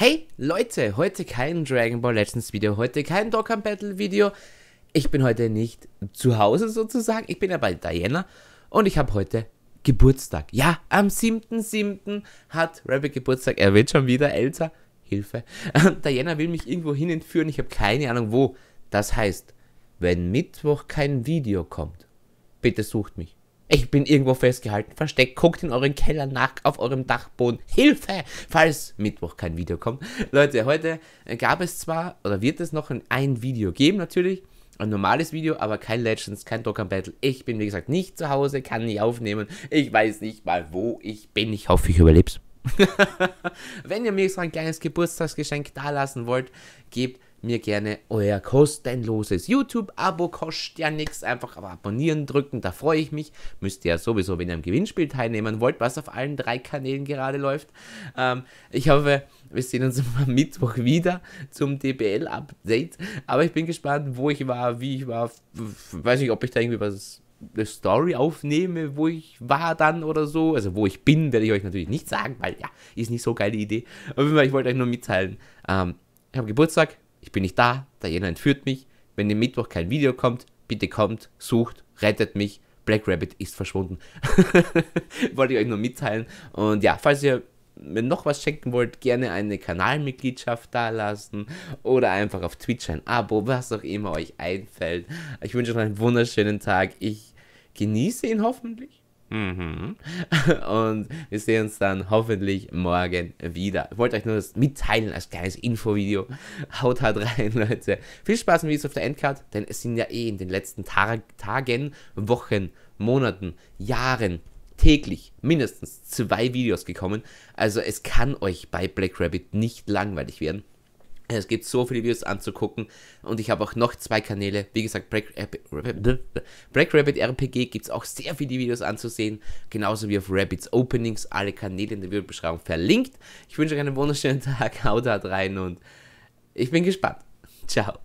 Hey Leute, heute kein Dragon Ball Legends Video, heute kein Dokkan Battle Video. Ich bin heute nicht zu Hause sozusagen, ich bin ja bei Diana und ich habe heute Geburtstag. Ja, am 7.7. hat Rabbit Geburtstag, er wird schon wieder älter. Hilfe. Ähm, Diana will mich irgendwo hin entführen, ich habe keine Ahnung wo. Das heißt, wenn Mittwoch kein Video kommt, bitte sucht mich. Ich bin irgendwo festgehalten, versteckt. Guckt in euren Keller nach, auf eurem Dachboden. Hilfe! Falls Mittwoch kein Video kommt. Leute, heute gab es zwar, oder wird es noch ein Video geben natürlich. Ein normales Video, aber kein Legends, kein Dokkan Battle. Ich bin, wie gesagt, nicht zu Hause, kann nicht aufnehmen. Ich weiß nicht mal, wo ich bin. Ich hoffe, ich überlebe Wenn ihr mir so ein kleines Geburtstagsgeschenk dalassen wollt, gebt mir gerne euer kostenloses YouTube-Abo, kostet ja nichts, einfach aber abonnieren drücken, da freue ich mich. Müsst ihr ja sowieso, wenn ihr am Gewinnspiel teilnehmen wollt, was auf allen drei Kanälen gerade läuft. Ähm, ich hoffe, wir sehen uns am Mittwoch wieder zum DBL-Update, aber ich bin gespannt, wo ich war, wie ich war, weiß nicht, ob ich da irgendwie was eine Story aufnehme, wo ich war dann oder so. Also wo ich bin, werde ich euch natürlich nicht sagen, weil ja, ist nicht so geile Idee. Aber ich wollte euch nur mitteilen. Ähm, ich habe Geburtstag, ich bin nicht da, Diana entführt mich. Wenn im Mittwoch kein Video kommt, bitte kommt, sucht, rettet mich. Black Rabbit ist verschwunden. Wollte ich euch nur mitteilen. Und ja, falls ihr mir noch was schenken wollt, gerne eine Kanalmitgliedschaft dalassen oder einfach auf Twitch ein Abo, was auch immer euch einfällt. Ich wünsche euch einen wunderschönen Tag. Ich genieße ihn hoffentlich. Mhm. Und wir sehen uns dann hoffentlich morgen wieder. Ich wollte euch nur das mitteilen als kleines Infovideo. Haut halt rein, Leute. Viel Spaß mit Videos auf der Endcard, denn es sind ja eh in den letzten Tag Tagen, Wochen, Monaten, Jahren täglich mindestens zwei Videos gekommen. Also es kann euch bei Black Rabbit nicht langweilig werden. Es gibt so viele Videos anzugucken und ich habe auch noch zwei Kanäle. Wie gesagt, Break, Rabbit, Break Rabbit RPG gibt es auch sehr viele Videos anzusehen. Genauso wie auf Rabbits Openings. Alle Kanäle in der Videobeschreibung verlinkt. Ich wünsche euch einen wunderschönen Tag. Haut da rein und ich bin gespannt. Ciao.